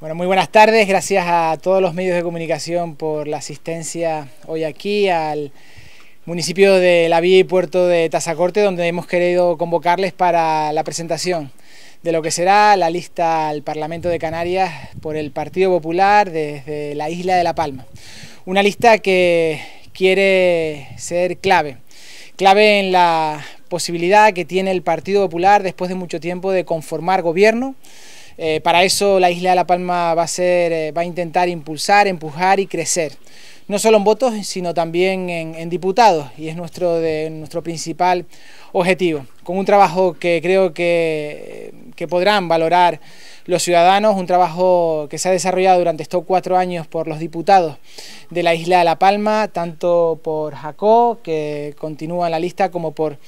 Bueno, muy buenas tardes. Gracias a todos los medios de comunicación por la asistencia hoy aquí al municipio de La Vía y Puerto de Tazacorte, donde hemos querido convocarles para la presentación de lo que será la lista al Parlamento de Canarias por el Partido Popular desde la isla de La Palma. Una lista que quiere ser clave, clave en la posibilidad que tiene el Partido Popular después de mucho tiempo de conformar gobierno, eh, para eso la isla de La Palma va a, ser, eh, va a intentar impulsar, empujar y crecer no solo en votos, sino también en, diputados, y es nuestro, de, nuestro principal objetivo. Con un trabajo que creo que, que podrán valorar los ciudadanos, un trabajo que se ha desarrollado durante estos cuatro años por los diputados de la isla de La Palma, tanto por Jacó, que continúa en la lista, como por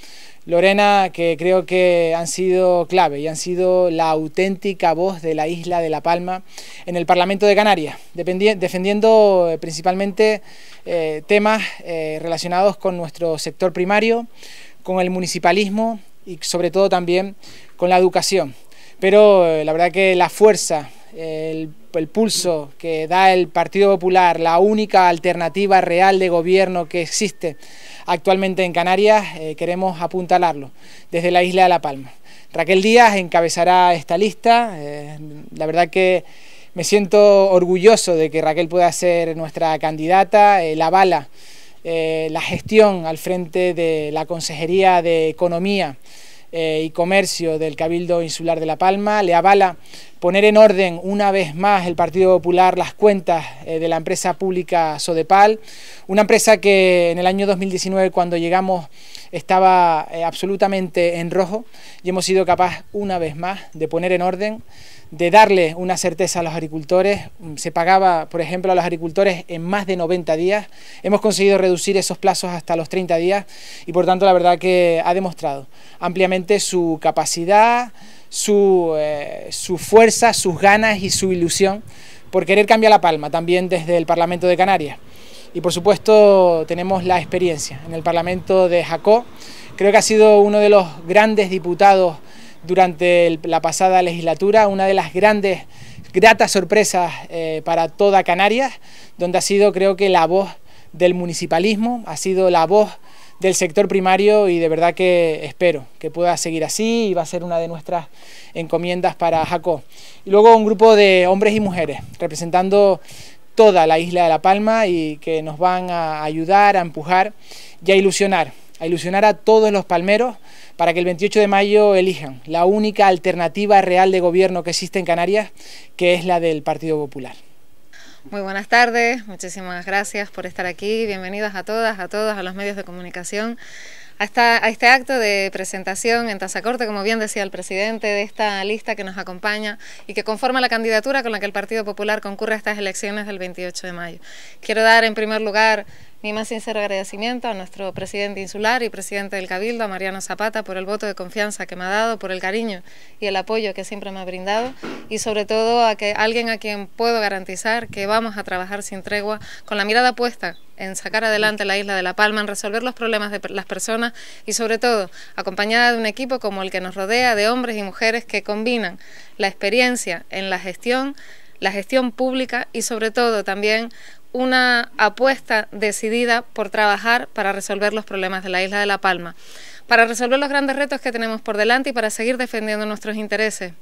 Lorena, que creo que han sido clave y han sido la auténtica voz de la isla de La Palma en el Parlamento de Canarias, defendiendo eh, principalmente eh, temas eh, relacionados con nuestro sector primario, con el municipalismo y sobre todo también con la educación. Pero eh, la verdad que la fuerza, el, el, pulso que da el Partido Popular, la única alternativa real de gobierno que existe actualmente en Canarias, queremos apuntalarlo desde la isla de La Palma. Raquel Díaz encabezará esta lista, la verdad que me siento orgulloso de que Raquel pueda ser nuestra candidata, eh, la bala, eh, la gestión al frente de la Consejería de Economía eh, y Comercio del Cabildo Insular de La Palma, le avala poner en orden una vez más el Partido Popular las cuentas de la empresa pública Sodepal, una empresa que en el año 2019 cuando llegamos estaba absolutamente en rojo y hemos sido capaz una vez más de poner en orden de darle una certeza a los agricultores. Se pagaba, por ejemplo, a los agricultores en más de 90 días. Hemos conseguido reducir esos plazos hasta los 30 días y, por tanto, la verdad que ha demostrado ampliamente su capacidad, eh, su, fuerza, sus ganas y su ilusión por querer cambiar la palma, también desde el Parlamento de Canarias. Y, por supuesto, tenemos la experiencia en el Parlamento de Jacó. Creo que ha sido uno de los grandes diputados durante la pasada legislatura, una de las grandes, gratas sorpresas eh, para toda Canarias, donde ha sido creo que la voz del municipalismo, ha sido la voz del sector primario y de verdad que espero que pueda seguir así y va a ser una de nuestras encomiendas para Jacob. Y luego un grupo de hombres y mujeres representando toda la isla de La Palma y que nos van a ayudar, a empujar y a ilusionar a ilusionar a todos los palmeros para que el 28 de mayo elijan la única alternativa real de gobierno que existe en Canarias, que es la del Partido Popular. Muy buenas tardes, muchísimas gracias por estar aquí, bienvenidos a todas, a todos, a los medios de comunicación, a, a este acto de presentación en Tazacorte, como bien decía el presidente, de esta lista que nos acompaña y que conforma la candidatura con la que el Partido Popular concurre a estas elecciones del 28 de mayo. Quiero dar en primer lugar mi más sincero agradecimiento a nuestro presidente insular y presidente del Cabildo, a Mariano Zapata, por el voto de confianza que me ha dado, por el cariño y el apoyo que siempre me ha brindado y sobre todo a que alguien a quien puedo garantizar que vamos a trabajar sin tregua, con la mirada puesta en sacar adelante la isla de La Palma, en resolver los problemas de las personas y sobre todo acompañada de un equipo como el que nos rodea de hombres y mujeres que combinan la experiencia en la gestión, la gestión pública y sobre todo también una apuesta decidida por trabajar para resolver los problemas de la isla de La Palma, para resolver los grandes retos que tenemos por delante y para seguir defendiendo nuestros intereses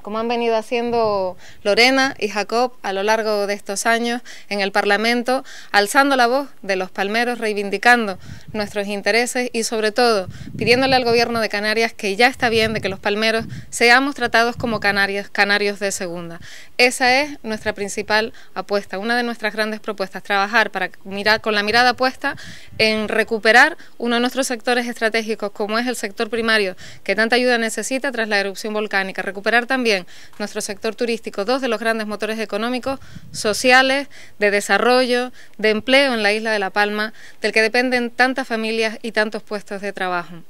como han venido haciendo Lorena y Jacob a lo largo de estos años en el Parlamento, alzando la voz de los palmeros, reivindicando nuestros intereses y sobre todo pidiéndole al Gobierno de Canarias que ya está bien de que los palmeros seamos tratados como canarios, canarios de segunda. Esa es nuestra principal apuesta, una de nuestras grandes propuestas, trabajar para mirar, con la mirada puesta en recuperar uno de nuestros sectores estratégicos como es el sector primario que tanta ayuda necesita tras la erupción volcánica, recuperar también nuestro sector turístico, dos de los grandes motores económicos, sociales, de desarrollo, de empleo en la isla de La Palma, del que dependen tantas familias y tantos puestos de trabajo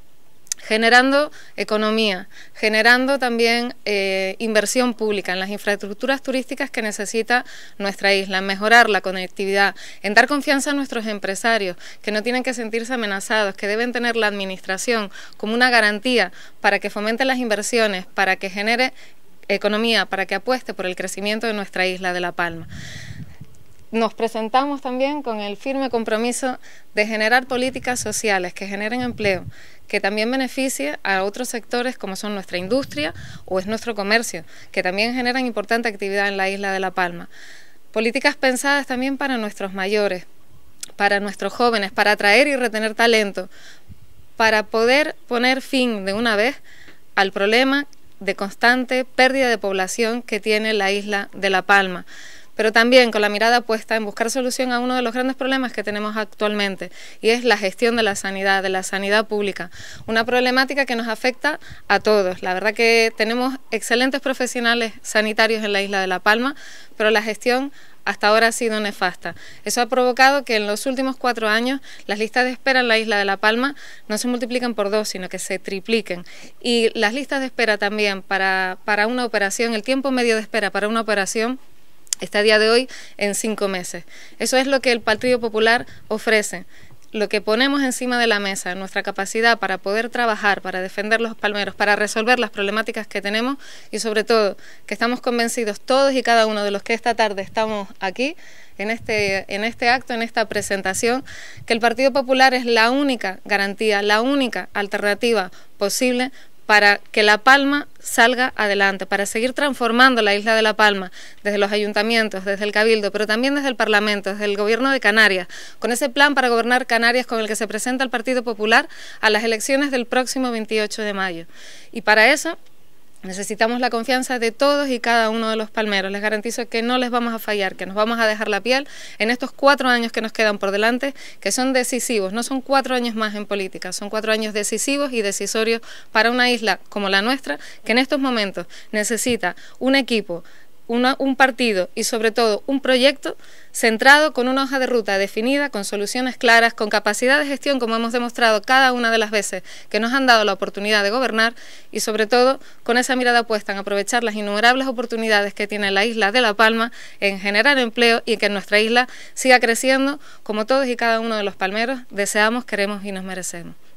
generando economía, generando también eh, inversión pública en las infraestructuras turísticas que necesita nuestra isla, mejorar la conectividad, en dar confianza a nuestros empresarios, que no tienen que sentirse amenazados, que deben tener la administración como una garantía para que fomente las inversiones, para que genere economía para que apueste por el crecimiento de nuestra isla de La Palma nos presentamos también con el firme compromiso de generar políticas sociales que generen empleo, que también beneficie a otros sectores como son nuestra industria o es nuestro comercio, que también generan importante actividad en la isla de La Palma. Políticas pensadas también para nuestros mayores, para nuestros jóvenes, para atraer y retener talento, para poder poner fin de una vez al problema de constante pérdida de población que tiene la isla de La Palma pero también con la mirada puesta en buscar solución a uno de los grandes problemas que tenemos actualmente, y es la gestión de la sanidad, de la sanidad pública, una problemática que nos afecta a todos. La verdad que tenemos excelentes profesionales sanitarios en la isla de La Palma, pero la gestión hasta ahora ha sido nefasta. Eso ha provocado que en los últimos cuatro años las listas de espera en la isla de La Palma no se multipliquen por dos, sino que se tripliquen. Y las listas de espera también para, para una operación, el tiempo medio de espera para una operación está a día de hoy en cinco meses. Eso es lo que el Partido Popular ofrece lo que ponemos encima de la mesa, nuestra capacidad para poder trabajar, para defender los palmeros, para resolver las problemáticas que tenemos y sobre todo que estamos convencidos todos y cada uno de los que esta tarde estamos aquí en este, en este acto, en esta presentación, que el Partido Popular es la única garantía, la única alternativa posible para que La Palma salga adelante, para seguir transformando la isla de La Palma desde los ayuntamientos, desde el Cabildo, pero también desde el Parlamento, desde el Gobierno de Canarias, con ese plan para gobernar Canarias con el que se presenta el Partido Popular a las elecciones del próximo 28 de mayo. Y para eso Necesitamos la confianza de todos y cada uno de los palmeros. Les garantizo que no les vamos a fallar, que nos vamos a dejar la piel en estos cuatro años que nos quedan por delante, que son decisivos. No son cuatro años más en política, son cuatro años decisivos y decisorios para una isla como la nuestra, que en estos momentos necesita un equipo un partido y sobre todo un proyecto centrado con una hoja de ruta definida, con soluciones claras, con capacidad de gestión, como hemos demostrado cada una de las veces que nos han dado la oportunidad de gobernar y sobre todo con esa mirada puesta en aprovechar las innumerables oportunidades que tiene la isla de La Palma en generar empleo y que nuestra isla siga creciendo como todos y cada uno de los palmeros deseamos, queremos y nos merecemos.